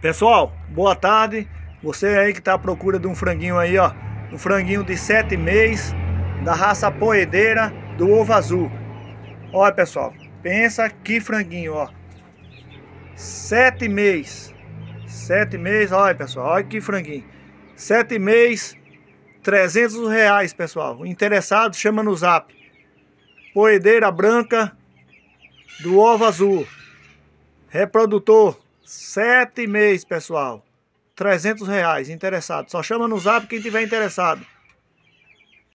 Pessoal, boa tarde. Você aí que está à procura de um franguinho aí, ó. Um franguinho de 7 meses, da raça poedeira do ovo azul. Olha, pessoal, pensa que franguinho, ó. 7 meses. 7 meses, olha, pessoal, olha que franguinho. 7 meses, 300 reais, pessoal. Interessado, chama no zap. Poedeira branca do ovo azul. Reprodutor Sete meses, pessoal. 300 reais, interessado. Só chama no zap quem tiver interessado.